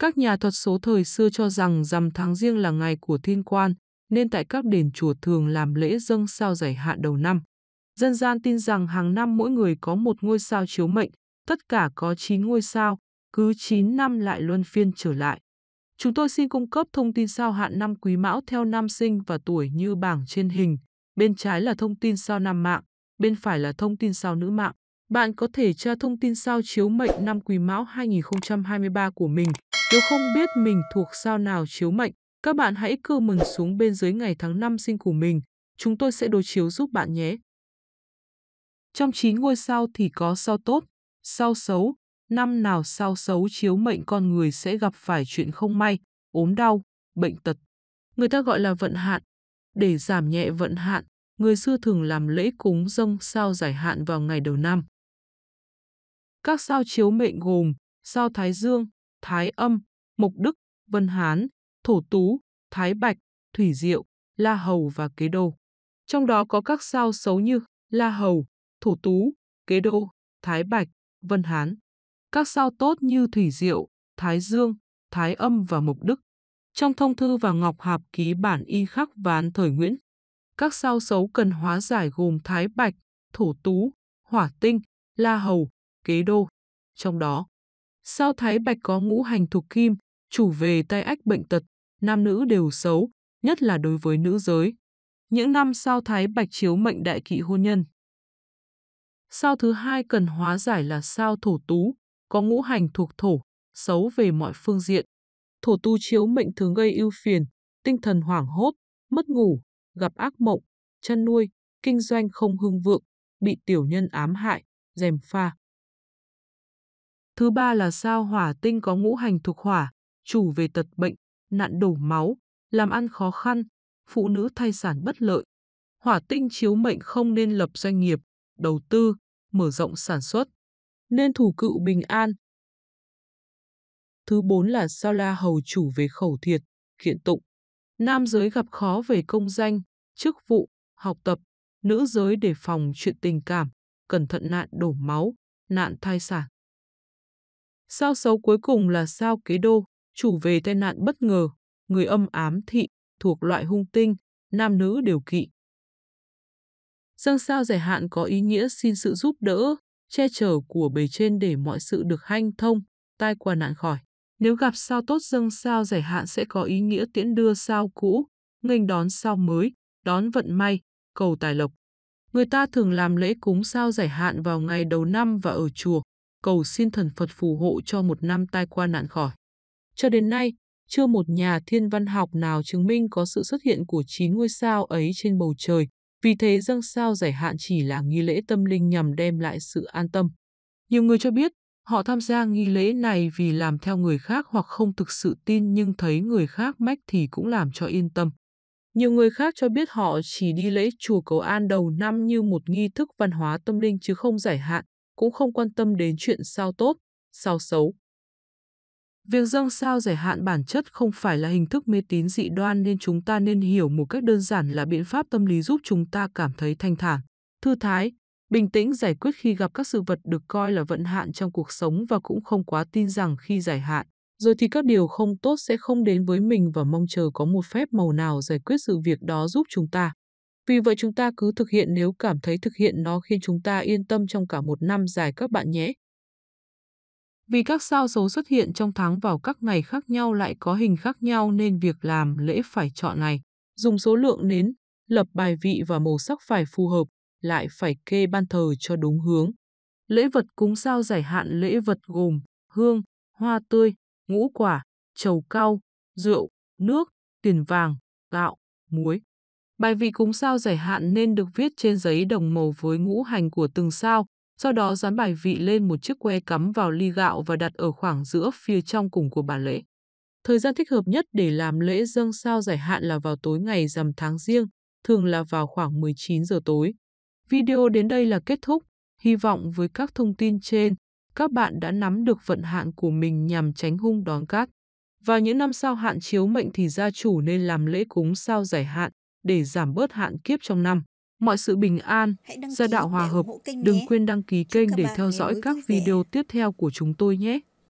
Các nhà thuật số thời xưa cho rằng rằm tháng riêng là ngày của thiên quan, nên tại các đền chùa thường làm lễ dâng sao giải hạn đầu năm. Dân gian tin rằng hàng năm mỗi người có một ngôi sao chiếu mệnh, tất cả có 9 ngôi sao, cứ 9 năm lại luân phiên trở lại. Chúng tôi xin cung cấp thông tin sao hạn năm quý mão theo năm sinh và tuổi như bảng trên hình. Bên trái là thông tin sao nam mạng, bên phải là thông tin sao nữ mạng. Bạn có thể tra thông tin sao chiếu mệnh năm quý mão 2023 của mình nếu không biết mình thuộc sao nào chiếu mệnh, các bạn hãy cư mừng xuống bên dưới ngày tháng năm sinh của mình. Chúng tôi sẽ đối chiếu giúp bạn nhé. Trong 9 ngôi sao thì có sao tốt, sao xấu. Năm nào sao xấu chiếu mệnh con người sẽ gặp phải chuyện không may, ốm đau, bệnh tật. Người ta gọi là vận hạn. Để giảm nhẹ vận hạn, người xưa thường làm lễ cúng dâng sao giải hạn vào ngày đầu năm. Các sao chiếu mệnh gồm sao Thái Dương, Thái Âm, mục Đức, Vân Hán, Thổ Tú, Thái Bạch, Thủy Diệu, La Hầu và Kế Đô. Trong đó có các sao xấu như La Hầu, Thổ Tú, Kế Đô, Thái Bạch, Vân Hán. Các sao tốt như Thủy Diệu, Thái Dương, Thái Âm và mục Đức. Trong thông thư và ngọc hạp ký bản y khắc ván thời Nguyễn, các sao xấu cần hóa giải gồm Thái Bạch, Thổ Tú, Hỏa Tinh, La Hầu, Kế Đô. Trong đó, Sao Thái Bạch có ngũ hành thuộc kim, chủ về tai ách bệnh tật, nam nữ đều xấu, nhất là đối với nữ giới. Những năm sao Thái Bạch chiếu mệnh đại kỵ hôn nhân. Sao thứ hai cần hóa giải là sao thổ tú, có ngũ hành thuộc thổ, xấu về mọi phương diện. Thổ Tú chiếu mệnh thường gây ưu phiền, tinh thần hoảng hốt, mất ngủ, gặp ác mộng, chăn nuôi, kinh doanh không hưng vượng, bị tiểu nhân ám hại, dèm pha. Thứ ba là sao hỏa tinh có ngũ hành thuộc hỏa, chủ về tật bệnh, nạn đổ máu, làm ăn khó khăn, phụ nữ thai sản bất lợi. Hỏa tinh chiếu mệnh không nên lập doanh nghiệp, đầu tư, mở rộng sản xuất, nên thủ cự bình an. Thứ bốn là sao la hầu chủ về khẩu thiệt, kiện tụng. Nam giới gặp khó về công danh, chức vụ, học tập, nữ giới đề phòng chuyện tình cảm, cẩn thận nạn đổ máu, nạn thai sản. Sao xấu cuối cùng là sao kế đô, chủ về tai nạn bất ngờ, người âm ám thị, thuộc loại hung tinh, nam nữ đều kỵ. Dân sao giải hạn có ý nghĩa xin sự giúp đỡ, che chở của bề trên để mọi sự được hanh thông, tai qua nạn khỏi. Nếu gặp sao tốt dâng sao giải hạn sẽ có ý nghĩa tiễn đưa sao cũ, nghênh đón sao mới, đón vận may, cầu tài lộc. Người ta thường làm lễ cúng sao giải hạn vào ngày đầu năm và ở chùa, cầu xin thần Phật phù hộ cho một năm tai qua nạn khỏi. Cho đến nay, chưa một nhà thiên văn học nào chứng minh có sự xuất hiện của 9 ngôi sao ấy trên bầu trời, vì thế dâng sao giải hạn chỉ là nghi lễ tâm linh nhằm đem lại sự an tâm. Nhiều người cho biết, họ tham gia nghi lễ này vì làm theo người khác hoặc không thực sự tin nhưng thấy người khác mách thì cũng làm cho yên tâm. Nhiều người khác cho biết họ chỉ đi lễ chùa cầu an đầu năm như một nghi thức văn hóa tâm linh chứ không giải hạn, cũng không quan tâm đến chuyện sao tốt, sao xấu. Việc dâng sao giải hạn bản chất không phải là hình thức mê tín dị đoan nên chúng ta nên hiểu một cách đơn giản là biện pháp tâm lý giúp chúng ta cảm thấy thanh thản, thư thái, bình tĩnh giải quyết khi gặp các sự vật được coi là vận hạn trong cuộc sống và cũng không quá tin rằng khi giải hạn, rồi thì các điều không tốt sẽ không đến với mình và mong chờ có một phép màu nào giải quyết sự việc đó giúp chúng ta. Vì vậy chúng ta cứ thực hiện nếu cảm thấy thực hiện nó khiến chúng ta yên tâm trong cả một năm dài các bạn nhé. Vì các sao số xuất hiện trong tháng vào các ngày khác nhau lại có hình khác nhau nên việc làm lễ phải chọn ngày, dùng số lượng nến, lập bài vị và màu sắc phải phù hợp, lại phải kê ban thờ cho đúng hướng. Lễ vật cúng sao giải hạn lễ vật gồm hương, hoa tươi, ngũ quả, trầu cao, rượu, nước, tiền vàng, gạo, muối. Bài vị cúng sao giải hạn nên được viết trên giấy đồng màu với ngũ hành của từng sao, sau đó dán bài vị lên một chiếc que cắm vào ly gạo và đặt ở khoảng giữa phía trong cùng của bản lễ. Thời gian thích hợp nhất để làm lễ dâng sao giải hạn là vào tối ngày rằm tháng riêng, thường là vào khoảng 19 giờ tối. Video đến đây là kết thúc. Hy vọng với các thông tin trên, các bạn đã nắm được vận hạn của mình nhằm tránh hung đón cát. Và những năm sao hạn chiếu mệnh thì gia chủ nên làm lễ cúng sao giải hạn để giảm bớt hạn kiếp trong năm. Mọi sự bình an, gia đạo hòa hợp. Đừng quên đăng ký kênh để theo dõi các video tiếp theo của chúng tôi nhé.